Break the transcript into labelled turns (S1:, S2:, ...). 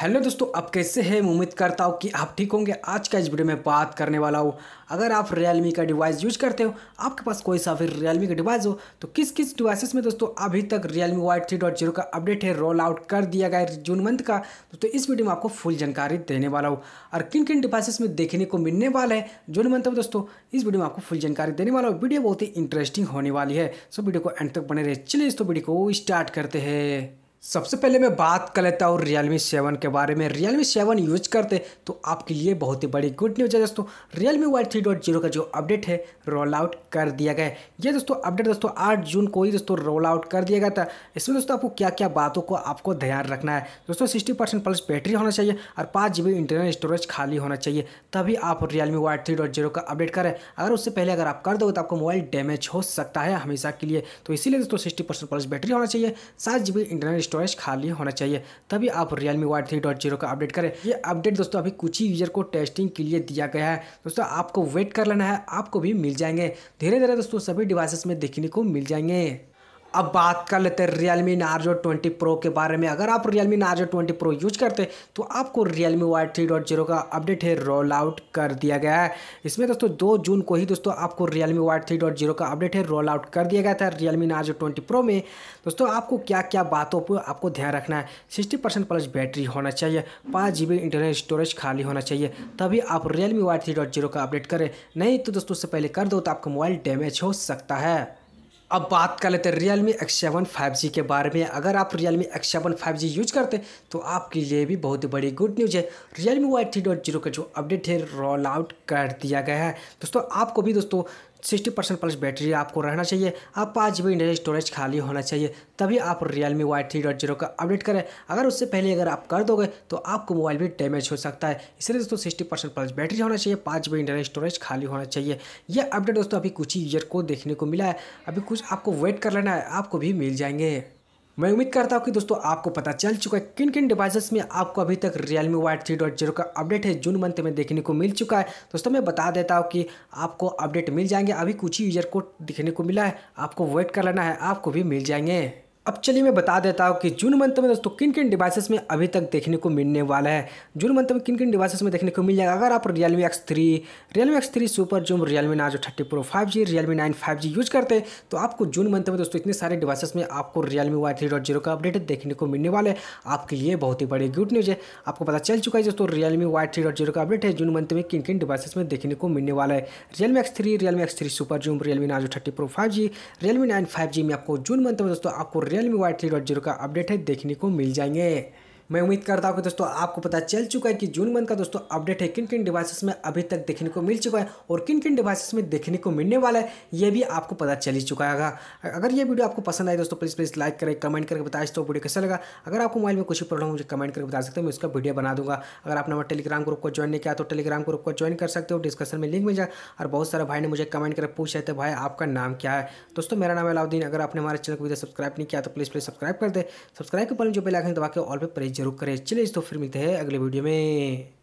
S1: hello दोस्तों आप कैसे हैं उम्मीद करता हूँ कि आप ठीक होंगे आज का इस वीडियो में बात करने वाला हूँ अगर आप रियलमी का डिवाइस यूज करते हो आपके पास कोई सा फिर रियलमी का डिवाइस हो तो किस किस डिवाइसेस में दोस्तों अभी तक Realme Y three dot zero का अपडेट है रोल आउट कर दिया गया है जून मंथ का तो इस वीडियो में आपको फुल जानकारी देने वाला हूँ और किन किन डिवाइसेस में देखने को मिलने वाला है जून मंथ में दोस्तों इस वीडियो में आपको फुल जानकारी देने वाला हूँ वीडियो बहुत ही इंटरेस्टिंग होने वाली है सो वीडियो को एंड तक बने रहे चलिए दोस्तों वीडियो को स्टार्ट करते हैं सबसे पहले मैं बात कर लेता हूँ रियलमी सेवन के बारे में रियलमी सेवन यूज करते तो आपके लिए बहुत ही बड़ी गुड न्यूज़ है दोस्तों Realme Y three dot zero का जो अपडेट है रोल आउट कर दिया गया है ये दोस्तों अपडेट दोस्तों आठ जून को ही दोस्तों रोल आउट कर दिया गया था इसमें दोस्तों आपको क्या क्या बातों को आपको ध्यान रखना है दोस्तों सिक्सटी परसेंट प्लस बैटरी होना चाहिए और पाँच जी इंटरनल स्टोरेज खाली होना चाहिए तभी आप Realme Y three dot zero का अपडेट करें अगर उससे पहले अगर आप कर दोगे तो आपका मोबाइल डैमेज हो सकता है हमेशा के लिए तो इसीलिए दोस्तों सिक्सटी परसेंट प्लस बैटरी होना चाहिए सात जी इंटरनल स्टोरेज खाली होना चाहिए तभी आप Realme Y three dot zero का अपडेट करें ये अपडेट दोस्तों अभी कुछ ही यूजर को टेस्टिंग के लिए दिया गया है दोस्तों आपको वेट कर लेना है आपको भी मिल जाएंगे धीरे धीरे दोस्तों सभी डिवाइसेस में देखने को मिल जाएंगे अब बात कर लेते हैं Realme Narzo twenty Pro के बारे में अगर आप Realme Narzo twenty Pro use करते हैं तो आपको Realme Y three dot zero का अपडेट है रोल आउट कर दिया गया है इसमें दोस्तों दो जून को ही दोस्तों आपको Realme Y three dot zero का अपडेट है रोल आउट कर दिया गया था Realme Narzo twenty Pro में दोस्तों आपको क्या क्या बातों पर आपको ध्यान रखना है सिक्सटी परसेंट प्लस बैटरी होना चाहिए पाँच जी बी इंटरनल स्टोरेज खाली होना चाहिए तभी आप Realme Y three dot zero का अपडेट करें नहीं तो दोस्तों उससे पहले कर दो तो आपका मोबाइल डैमेज हो सकता है अब बात कर लेते हैं Realme X seven five G के बारे में अगर आप Realme X seven five G use करते हैं तो आपके लिए भी बहुत ही बड़ी गुड न्यूज़ है Realme Y three dot zero का जो अपडेट है रोल आउट कर दिया गया है दोस्तों आपको भी दोस्तों सिक्सटी परसेंट प्लस बैटरी आपको रहना चाहिए आप पाँच जी बी स्टोरेज खाली होना चाहिए तभी आप Realme Y three dot zero का अपडेट करें अगर उससे पहले अगर आप कर दोगे तो आपको मोबाइल भी डैमेज हो सकता है इसलिए दोस्तों सिक्सटी परसेंट प्लस बैटरी होना चाहिए पाँच जी बी स्टोरेज खाली होना चाहिए यह अपडेट दोस्तों अभी कुछ ही यूजर को देखने को मिला है अभी कुछ आपको वेट कर लेना है आपको भी मिल जाएंगे मैं उम्मीद करता हूँ कि दोस्तों आपको पता चल चुका है किन किन डिवाइसेस में आपको अभी तक Realme white three dot zero का अपडेट है जून मंथ में देखने को मिल चुका है दोस्तों मैं बता देता हूँ कि आपको अपडेट मिल जाएंगे अभी कुछ ही यूजर को दिखने को मिला है आपको वेट कर लेना है आपको भी मिल जाएंगे अब चलिए मैं बता देता हूँ कि जून मंथ में दोस्तों किन किन डिवाइसेस में अभी तक देखने को मिलने वाला है जून मंथ में किन किन डिवाइसेस में देखने को मिल जाएगा अगर आप Realme X three Realme X three super zoom Realme nine जो thirty Pro five G Realme nine five G use करते हैं तो आपको जून मंथ में दोस्तों इतने सारे डिवाइसेस में आपको Realme Y three dot zero का अपडेट देखने को मिलने वाला है आपके लिए बहुत ही बड़ी गुड न्यूज़ है आपको पता चल चुका है दोस्तों Realme Y three dot zero का अपडेट है जून मंथ में किन किन डिवाइसेस में देखने को मिलने वाला है Realme X three Realme X three super zoom Realme nine जो thirty Pro five G Realme nine five G में आपको जून मंथ में दोस्तों आपको रियलमी वाई थ्री का अपडेट है देखने को मिल जाएंगे मैं उम्मीद करता हूँ कि दोस्तों आपको पता चल चुका है कि जून मंथ का दोस्तों अपडेट है किन किन डिवाइसेस में अभी तक देखने को मिल चुका है और किन किन डिवाइसेस में देखने को मिलने वाला है ये भी आपको पता चल ही चुका है अगर ये वीडियो आपको पसंद आए दोस्तों प्लीज़ प्लीज़ लाइक करें कमेंट करके बताए तो वीडियो कैसा लगा अगर आपको मोबाइल में कुछ भी प्रॉब्लम मुझे कमेंट करके बता सकते हैं मैं उसका वीडियो बना दूंगा अगर आपने हमारे टेलीग्राम ग्रुप को ज्वाइन नहीं किया तो टेलीग्राम ग्रुप को ज्वाइन कर सकते हो डिस्कशन में लिंक मिल जाए और बहुत सारे भाई ने मुझे कमेंट करके पूछ रहे थे तो भाई आपका नाम क्या है दोस्तों मेरा नाम अलाउद्दीन अगर आपने हमारे चैनल को सब्सक्राइब नहीं किया तो प्लीज़ प्लीज़ सब्सक्राइब कर दे सब्सक्राइब के पहले जो आखिर दबा के ऑल पर प्रेज जरूर करें चलिए तो फिर मिलते हैं अगले वीडियो में